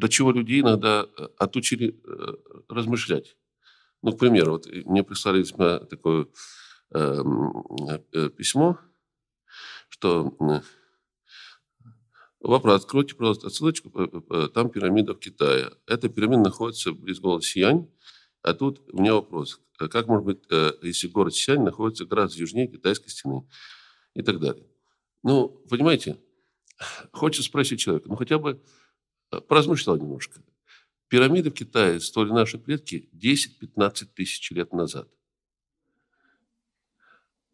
до чего людей иногда э, отучили э, размышлять. Ну, к примеру, вот мне прислали весьма такое эм, э, письмо, что э, вопрос, откройте, пожалуйста, ссылочку. там пирамида в Китае. Эта пирамида находится близ города Сиань, а тут у меня вопрос, как может быть, если город Сиань находится гораздо южнее китайской стены и так далее. Ну, понимаете, хочется спросить человека, ну хотя бы Поразмышлял немножко. Пирамиды в Китае строили наши предки 10-15 тысяч лет назад.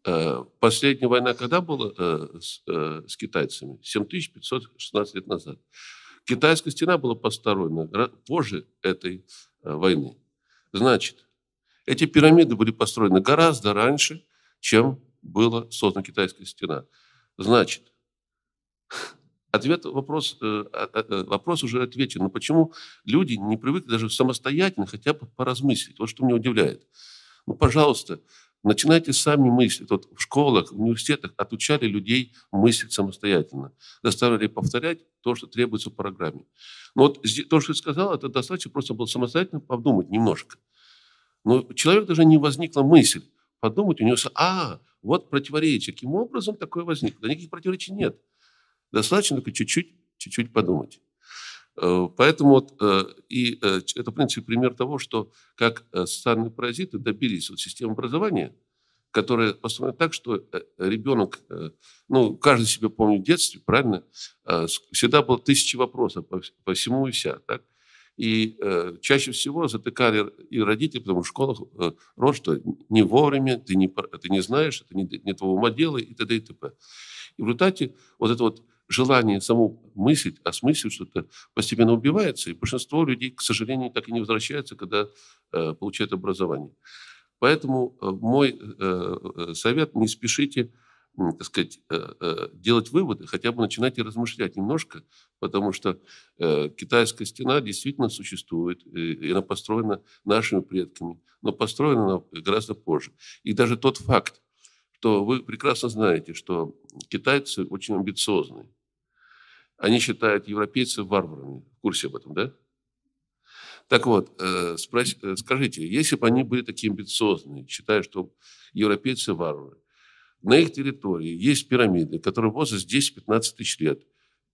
Э, последняя война когда была э, с, э, с китайцами? 7516 лет назад. Китайская стена была построена позже этой войны. Значит, эти пирамиды были построены гораздо раньше, чем была создана китайская стена. Значит, Ответ, вопрос, э, э, вопрос уже отвечен. Но почему люди не привыкли даже самостоятельно хотя бы поразмыслить? Вот что меня удивляет. Ну, пожалуйста, начинайте сами мыслить. Вот в школах, в университетах отучали людей мыслить самостоятельно. Заставили повторять то, что требуется в программе. Но вот то, что я сказал, это достаточно просто было самостоятельно подумать немножко. Но человек даже не возникла мысль подумать, у него, а, вот противоречие. Каким образом такое возникло? Да никаких противоречий нет. Достаточно только чуть-чуть, чуть-чуть подумать. Э, поэтому вот, э, и э, это, в принципе, пример того, что как социальные паразиты добились вот системы образования, которая построена так, что ребенок, ну, каждый себе помнит в детстве, правильно, всегда было тысячи вопросов по всему и вся, так? И э, чаще всего затыкали и родители, потому что в школах э, род, что не вовремя, ты не, ты не знаешь, это не, не твоего ума дело и т.д. и т.п. И в результате вот это вот желание саму мыслить, осмыслить что-то постепенно убивается, и большинство людей, к сожалению, так и не возвращается, когда э, получают образование. Поэтому э, мой э, э, совет – не спешите так сказать, э, делать выводы, хотя бы начинайте размышлять немножко, потому что китайская стена действительно существует, и она построена нашими предками, но построена она гораздо позже. И даже тот факт, что вы прекрасно знаете, что китайцы очень амбициозные, они считают европейцев варварами. В курсе об этом, да? Так вот, э, э, скажите, если бы они были такие амбициозные, считая, что европейцы варвары, на их территории есть пирамиды, которые возраст 10-15 тысяч лет.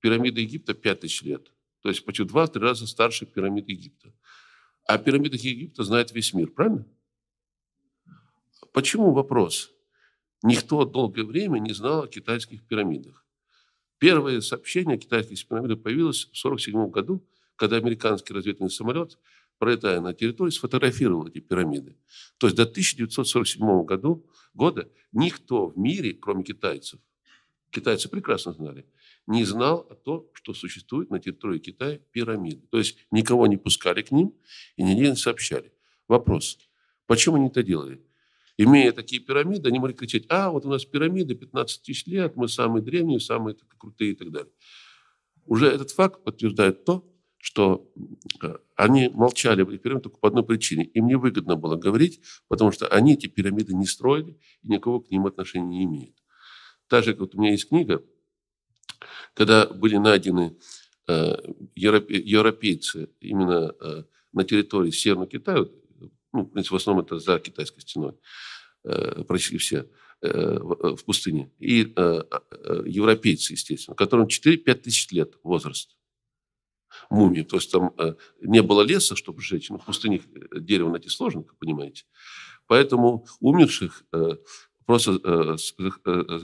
пирамиды Египта 5 тысяч лет. То есть почти 2-3 раза старше пирамиды Египта. А пирамидах Египта знает весь мир, правильно? Почему вопрос? Никто долгое время не знал о китайских пирамидах. Первое сообщение о китайских пирамиде появилось в 1947 году, когда американский разведывательный самолет, пролетая на территории, сфотографировал эти пирамиды. То есть до 1947 году, года никто в мире, кроме китайцев, китайцы прекрасно знали, не знал о том, что существует на территории Китая пирамиды. То есть никого не пускали к ним и нигде не сообщали. Вопрос, почему они это делали? имея такие пирамиды, они могли кричать, а, вот у нас пирамиды 15 тысяч лет, мы самые древние, самые крутые и так далее. Уже этот факт подтверждает то, что э, они молчали при пирамиде только по одной причине. Им невыгодно было говорить, потому что они эти пирамиды не строили и никого к ним отношения не имеют. Так же, как вот у меня есть книга, когда были найдены э, европейцы именно э, на территории Северного Китая, ну, в принципе, в основном это за китайской стеной, э, практически все, э, э, в пустыне. И европейцы, естественно, которым 4-5 тысяч лет возраст мумии. То есть там не было леса, чтобы сжечь. Ну, в пустыне дерево найти сложно, как понимаете. Поэтому умерших просто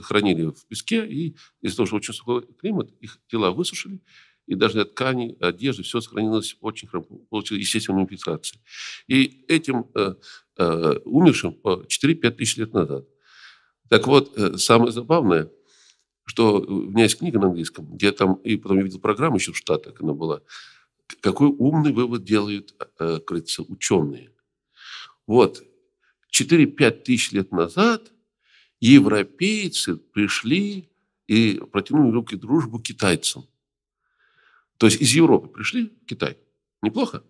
хранили в песке, и из-за того, что очень сухой климат, их тела высушили, и даже ткани, одежды, все сохранилось очень хорошо, получило естественную мумификацию. И этим э, э, умершим по 4-5 тысяч лет назад. Так вот, э, самое забавное, что у меня есть книга на английском, где там, и потом я видел программу еще в Штатах, она была, какой умный вывод делают, э, кажется, ученые. Вот, 4-5 тысяч лет назад европейцы пришли и протянули руки дружбу китайцам. То есть из Европы пришли в Китай. Неплохо.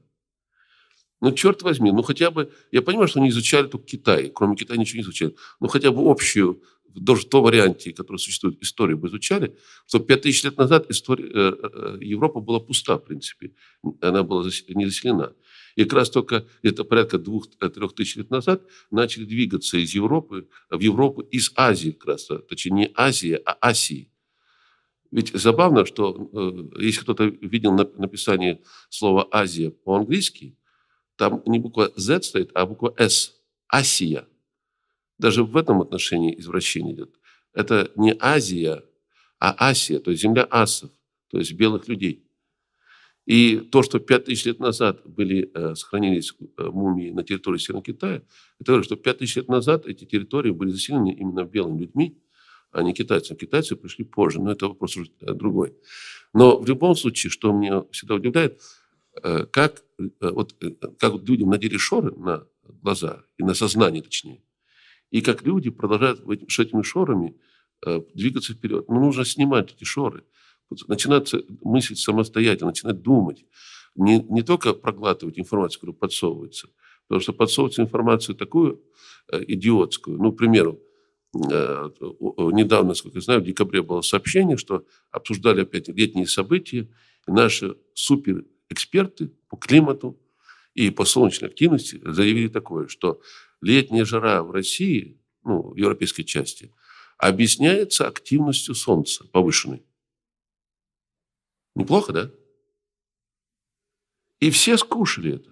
Ну, черт возьми, ну хотя бы, я понимаю, что они изучали только Китай, кроме Китая ничего не изучали, но хотя бы общую, даже в том варианте, который существует, историю бы изучали, что 5000 лет назад история, э, э, Европа была пуста, в принципе, она была не заселена. И как раз только это порядка 2-3 э, тысяч лет назад начали двигаться из Европы в Европу из Азии как раз, точнее не Азия, а Асии. Ведь забавно, что э, если кто-то видел на, написание слова «Азия» по-английски, там не буква Z стоит, а буква S – «Асия». Даже в этом отношении извращение идет. Это не Азия, а Асия, то есть земля асов, то есть белых людей. И то, что 5000 лет назад были, э, сохранились э, мумии на территории Северного Китая, это говорит, что 5000 лет назад эти территории были заселены именно белыми людьми, а не китайцам. Китайцы пришли позже, но это вопрос э, другой. Но в любом случае, что меня всегда удивляет, э, э, как, вот, как людям надели шоры на глаза, и на сознание точнее, и как люди продолжают с этими шорами двигаться вперед. Но ну, нужно снимать эти шоры, начинать мыслить самостоятельно, начинать думать. Не, не только проглатывать информацию, которая подсовывается, потому что подсовывается информацию такую э, идиотскую. Ну, к примеру, Э, недавно, сколько я знаю, в декабре было сообщение, что обсуждали опять летние события, и наши суперэксперты по климату и по солнечной активности заявили такое, что летняя жара в России, ну, в европейской части, объясняется активностью Солнца повышенной. Неплохо, да? И все скушали это.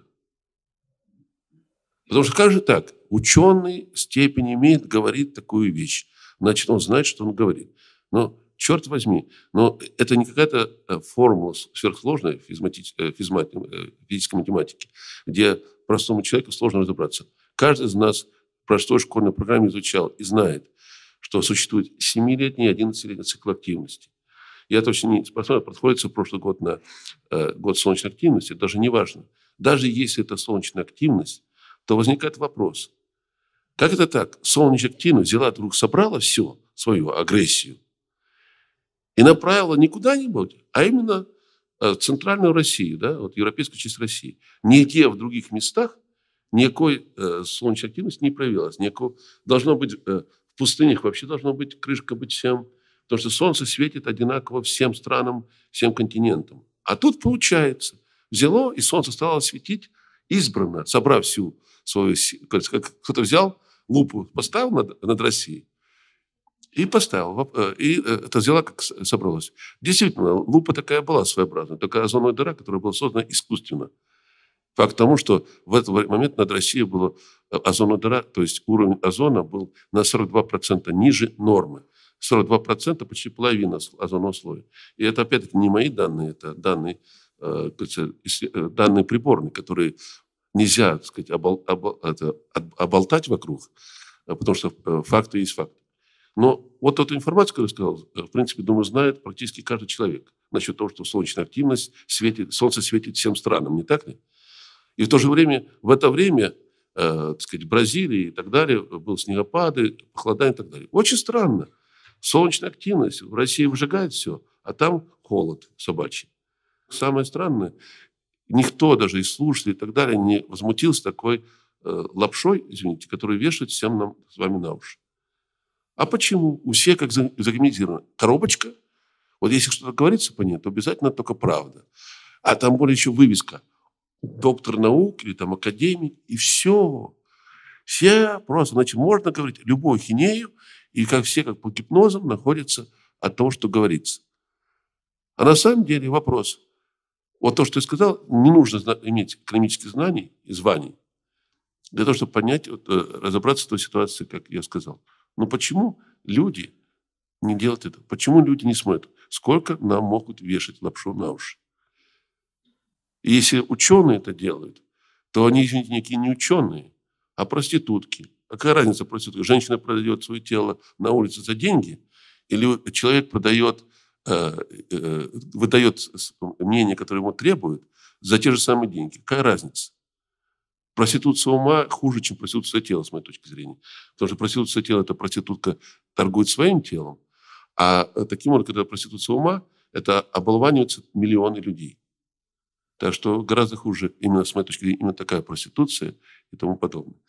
Потому что как же так? Ученый степень имеет, говорит такую вещь. Значит, он знает, что он говорит. Но черт возьми, но это не какая-то э, формула сверхсложная в э, э, физической математике, где простому человеку сложно разобраться. Каждый из нас в простой школьной программе изучал и знает, что существует 7-летний и 11-летний цикл активности. Я точно не посмотрел, а подходится прошлый год на э, год солнечной активности, даже не важно. Даже если это солнечная активность, то возникает вопрос, как это так? Солнечная активно взяла, вдруг собрала всю свою агрессию, и направила не куда-нибудь, а именно э, в центральную Россию, да, вот европейскую часть России. Нигде в других местах никакой э, солнечной активности не проявилась. Никакого, должно быть, э, в пустынях вообще должно быть, крышка быть всем, потому что солнце светит одинаково всем странам, всем континентам. А тут получается, взяло, и солнце стало светить избранно, собрав всю свою как кто-то взял лупу, поставил над, над Россией и поставил. Э, и э, это взяла, как собралось. Действительно, лупа такая была своеобразная, такая озонная дыра, которая была создана искусственно. Факт тому, что в этот момент над Россией была э, озонная дыра, то есть уровень озона был на 42% ниже нормы. 42% почти половина озонного слоя. И это, опять-таки, не мои данные, это данные, данные приборные, которые нельзя так сказать, обол, обол, это, оболтать вокруг, э, потому что э, факты есть факты. Но вот эту информацию, которую я сказал, э, в принципе, думаю, знает практически каждый человек насчет того, что солнечная активность светит, солнце светит всем странам, не так ли? И в то же время, в это время, э, так сказать, в Бразилии и так далее, был снегопады, похолодание и так далее. Очень странно. Солнечная активность в России выжигает все, а там холод собачий. Самое странное, Никто, даже и слушатели и так далее, не возмутился такой э, лапшой, извините, которую вешают всем нам с вами на уши. А почему? У всех как загнетировано. Коробочка. Вот если что-то говорится по ней, то обязательно только правда. А там более еще вывеска. Доктор наук или там академик. И все. Все просто. Значит, можно говорить любую хинею. И как все, как по гипнозам, находятся от того, что говорится. А на самом деле вопрос – вот то, что я сказал, не нужно иметь экономических знаний и званий для того, чтобы понять, вот, э, разобраться в той ситуации, как я сказал. Но почему люди не делают это? Почему люди не смотрят? Сколько нам могут вешать лапшу на уши? И если ученые это делают, то они, извините, некие не ученые, а проститутки. А какая разница проститутка? Женщина продает свое тело на улице за деньги, или человек продает Э, э, выдает мнение, которое ему требуют, за те же самые деньги. Какая разница? Проституция ума хуже, чем проституция тела, с моей точки зрения. Потому что проституция тела – это проститутка торгует своим телом, а э, таким образом, когда проституция ума, это оболваниваются миллионы людей. Так что гораздо хуже, именно с моей точки зрения, именно такая проституция и тому подобное.